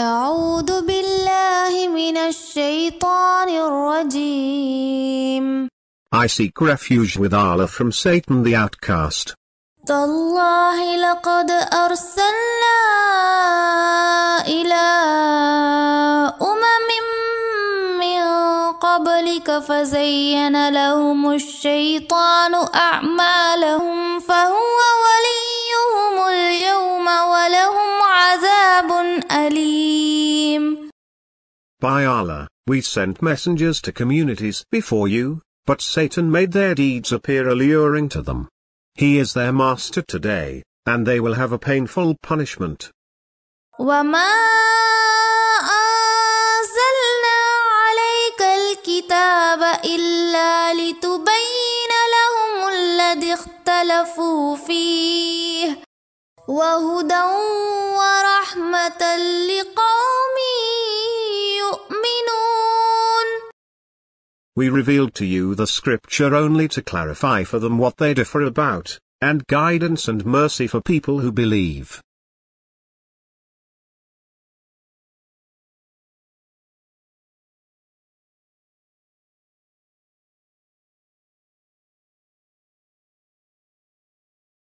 أعوذ بالله من الشيطان الرجيم I seek refuge with Allah from Satan the outcast. تالله لقد أرسلنا إلى أمم من قبلك فزين لهم الشيطان أعمالهم By Allah, we sent messengers to communities before you, but Satan made their deeds appear alluring to them. He is their master today, and they will have a painful punishment. عليك الكتاب إلا لتبين لهم فيه وهدى ورحمة لقوم We revealed to you the scripture only to clarify for them what they differ about, and guidance and mercy for people who believe.